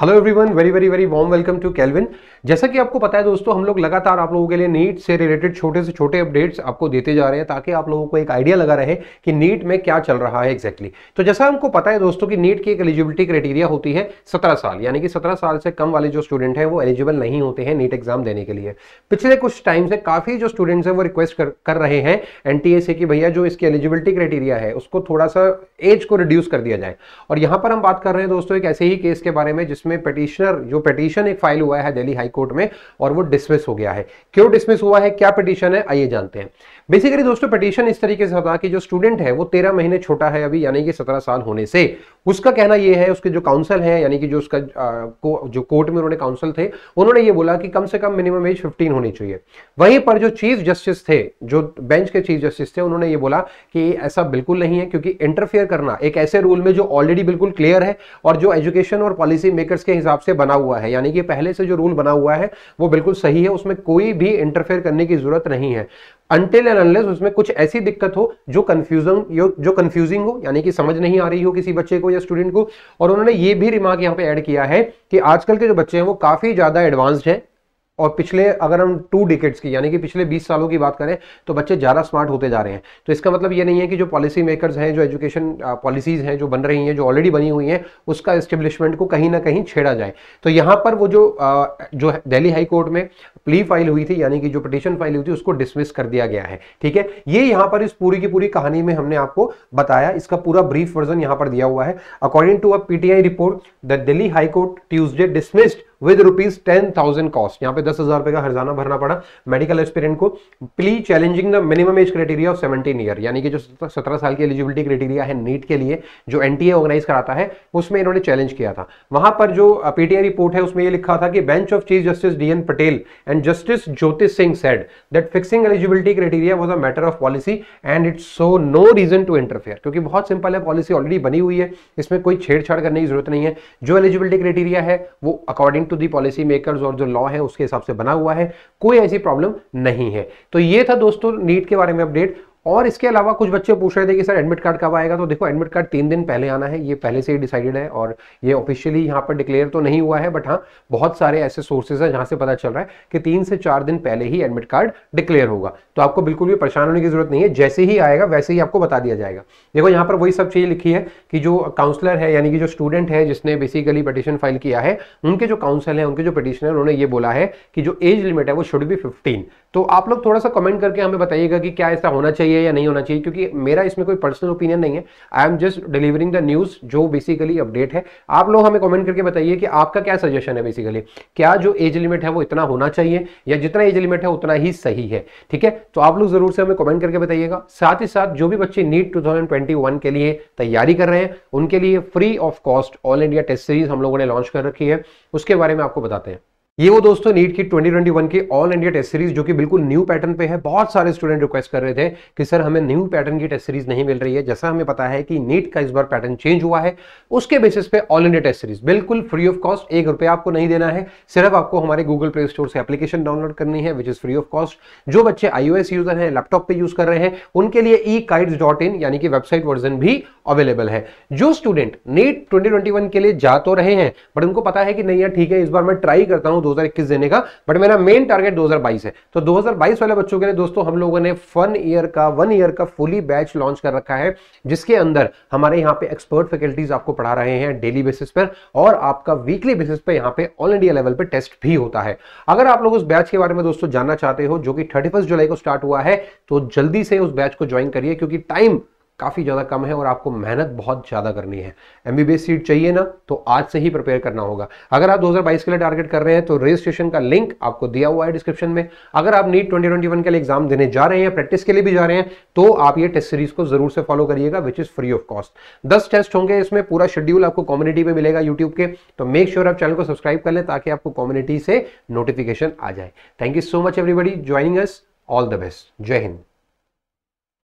Hello everyone very very very warm welcome to Calvin जैसा कि आपको पता है दोस्तों हम लोग लगातार आप लोगों के लिए नीट से रिलेटेड छोटे से छोटे अपडेट्स आपको देते जा रहे हैं ताकि आप लोगों को एक आइडिया लगा रहे कि नीट में क्या चल रहा है एक्जैक्टली exactly. तो जैसा हमको पता है दोस्तों कि नीट की एक एलिजिबिलिटी क्राइटेरिया होती है सत्रह साल यानी कि सत्रह साल से कम वाले जो स्टूडेंट हैं वो एलिजिबल नहीं होते हैं नीट एग्जाम देने के लिए पिछले कुछ टाइम से काफ़ी जो स्टूडेंट्स हैं वो रिक्वेस्ट कर, कर रहे हैं एन कि भैया जो इसकी एलिजिबिलिटी क्राइटेरिया है उसको थोड़ा सा एज को रिड्यूस कर दिया जाए और यहाँ पर हम बात कर रहे हैं दोस्तों एक ऐसे ही केस के बारे में जिसमें जिसमें पटिशनर जो पटिशन एक फाइल हुआ है दिल्ली हाई कोर्ट में और वो डिसमिस हो गया है क्यों डिसमिस हुआ है क्या पटिशन है आइए जानते हैं बेसिकली दोस्तों पटिशन इस तरीके से था कि जो स्टूडेंट है वो तेरह महीने छोटा है अभी यानी कि सत्रह साल होने से उसका कहना यह है उसके जो काउंसिल है यानी कि जो उसका जो कोर्ट में उन्होंने काउंसिल थे उन्होंने ये बोला कि कम से कम मिनिमम एज फिफ्टीन होनी चाहिए वहीं पर जो चीफ जस्टिस थे जो बेंच के चीफ जस्टिस थे उन्होंने ये बोला कि ऐसा बिल्कुल नहीं है क्योंकि इंटरफेयर करना एक ऐसे रूल में जो ऑलरेडी बिल्कुल क्लियर है और जो एजुकेशन और पॉलिसी मेकर फैक्टर्स के हिसाब से बना हुआ है यानी कि पहले से जो रूल बना हुआ है वो बिल्कुल सही है उसमें कोई भी इंटरफेयर करने की जरूरत नहीं है अनटिल एंड अनलेस उसमें कुछ ऐसी दिक्कत हो जो कन्फ्यूजन जो कन्फ्यूजिंग हो यानी कि समझ नहीं आ रही हो किसी बच्चे को या स्टूडेंट को और उन्होंने ये भी रिमार्क यहाँ पे ऐड किया है कि आजकल के जो बच्चे हैं वो काफी ज्यादा एडवांस्ड हैं और पिछले अगर हम टू डिकेट्स की यानी कि पिछले 20 सालों की बात करें तो बच्चे ज़्यादा स्मार्ट होते जा रहे हैं तो इसका मतलब ये नहीं है कि जो पॉलिसी मेकर्स हैं जो एजुकेशन पॉलिसीज़ हैं जो बन रही हैं जो ऑलरेडी बनी हुई हैं उसका इस्टेब्लिशमेंट को कहीं ना कहीं छेड़ा जाए तो यहाँ पर वो जो आ, जो दिल्ली हाई कोर्ट में प्ली फाइल हुई थी यानी कि जो पटिशन फाइल हुई थी उसको डिसमिस कर दिया गया है ठीक है ये यहाँ पर इस पूरी की पूरी कहानी में हमने आपको बताया इसका पूरा ब्रीफ वर्जन यहाँ पर दिया हुआ है according to a PTI report the Delhi high court Tuesday dismissed with rupees ten thousand cost यहाँ पे दस हजार रुपए का हरजाना भरना पड़ा मेडिकल एक्सपेरियंट को plea challenging the minimum age criteria of seventeen year यानी कि जो सत्रह साल की एलिजिबिलिटी क्राइटेरिया है नीट के लिए जो एनटीए ऑर्गेनाइज कराता है उसमें इन्होंने चैलेंज किया था वहां पर जो पीटीआई रिपोर्ट है उसमें यह लिखा था कि bench of chief justice D N Patel and justice Jyotish Singh said that fixing eligibility criteria was a matter of policy and it's so no reason to interfere क्योंकि बहुत सिंपल है पॉलिसी ऑलरेडी बनी हुई है इसमें कोई छेड़छाड़ करने की जरूरत नहीं है जो एलिजिबिलिटी क्राइटेरिया है वो according to the policy makers और जो लॉ है उसके हिसाब से बना हुआ है कोई ऐसी प्रॉब्लम नहीं है तो ये था दोस्तों नीट के बारे में अपडेट और इसके अलावा कुछ बच्चे पूछ रहे थे कि सर एडमिट कार्ड कब आएगा तो देखो एडमिट कार्ड तीन दिन पहले आना है ये पहले से ही डिसाइडेड है और ये ऑफिशियली यहाँ पर डिक्लेयर तो नहीं हुआ है बट हाँ बहुत सारे ऐसे सोर्सेज हैं जहाँ से पता चल रहा है कि तीन से चार दिन पहले ही एडमिट कार्ड डिक्लेयर होगा तो आपको बिल्कुल भी परेशान होने की जरूरत नहीं है जैसे ही आएगा वैसे ही आपको बता दिया जाएगा देखो यहाँ पर वही सब चीज़ लिखी है कि जो काउंसलर है यानी कि जो स्टूडेंट है जिसने बेसिकली पटिशन फाइल किया है उनके जो काउंसिल है उनके जो पटिशन है उन्होंने ये बोला है कि जो एज लिमिट है वो शुड बी फिफ्टीन तो आप लोग थोड़ा सा कमेंट करके हमें बताइएगा कि क्या ऐसा होना चाहिए या नहीं होना चाहिए क्योंकि मेरा इसमें कोई पर्सनल ओपिनियन नहीं है I am just delivering the news जो बेसिकली अपडेट है आप लोग हमें कमेंट करके बताइए कि आपका क्या सजेशन है बेसिकली क्या जो एज लिमिट है वो इतना होना चाहिए या जितना एज लिमिट है उतना ही सही है ठीक है तो आप लोग ज़रूर से हमें कॉमेंट करके बताइएगा साथ ही साथ जो भी बच्चे नीट टू के लिए तैयारी कर रहे हैं उनके लिए free of cost all India test series हम लोगों ने लॉन्च कर रखी है उसके बारे में आपको बताते हैं ये वो दोस्तों नीट की 2021 की ऑल इंडिया टेस्ट सीरीज जो कि बिल्कुल न्यू पैटर्न पे है बहुत सारे स्टूडेंट रिक्वेस्ट कर रहे थे कि सर हमें न्यू पैटर्न की टेस्ट सीरीज नहीं मिल रही है जैसा हमें पता है कि नीट का इस बार पैटर्न चेंज हुआ है उसके बेसिस पे ऑल इंडिया टेस्ट सीरीज बिल्कुल फ्री ऑफ कॉस्ट एक रुपये आपको नहीं देना है सिर्फ आपको हमारे गूगल प्ले स्टोर से एप्लीकेशन डाउनलोड करनी है which is free of cost जो बच्चे आईओएस यूजर है लैपटॉप पे यूज कर रहे हैं उनके लिए ई डॉट इन यानी कि वेबसाइट वर्जन भी अवेलेबल है जो स्टूडेंट नीट ट्वेंटी के लिए जा तो रहे हैं बट उनको पता है कि नहीं यार ठीक है इस बार मैं ट्राई करता हूँ 2021 देने का बट मेरा मेन टारगेट 2022 है तो 2022 वाले बच्चों के लिए दोस्तों हम लोगों ने फन ईयर का वन ईयर का फुली बैच लॉन्च कर रखा है जिसके अंदर हमारे यहाँ पे एक्सपर्ट फैकल्टीज आपको पढ़ा रहे हैं डेली बेसिस पर और आपका वीकली बेसिस पर यहाँ पे ऑल इंडिया लेवल पर टेस्ट भी होता है अगर आप लोग उस बैच के बारे में दोस्तों जानना चाहते हो जो कि थर्टी जुलाई को स्टार्ट हुआ है तो जल्दी से उस बैच को ज्वाइन करिए क्योंकि टाइम काफ़ी ज़्यादा कम है और आपको मेहनत बहुत ज़्यादा करनी है एम सीट चाहिए ना तो आज से ही प्रिपेयर करना होगा अगर आप 2022 के लिए टारगेट कर रहे हैं तो रजिस्ट्रेशन का लिंक आपको दिया हुआ है डिस्क्रिप्शन में अगर आप नीट 2021 के लिए एग्जाम देने जा रहे हैं प्रैक्टिस के लिए भी जा रहे हैं तो आप ये टेस्ट सीरीज को जरूर से फॉलो करिएगा which is free of cost दस टेस्ट होंगे इसमें पूरा शेड्यूल आपको कम्युनिटी में मिलेगा यूट्यूब के तो मेक श्योर आप चैनल को सब्सक्राइब कर लें ताकि आपको कम्युनिटी से नोटिफिकेशन आ जाए thank you so much everybody joining us all the best जय हिंद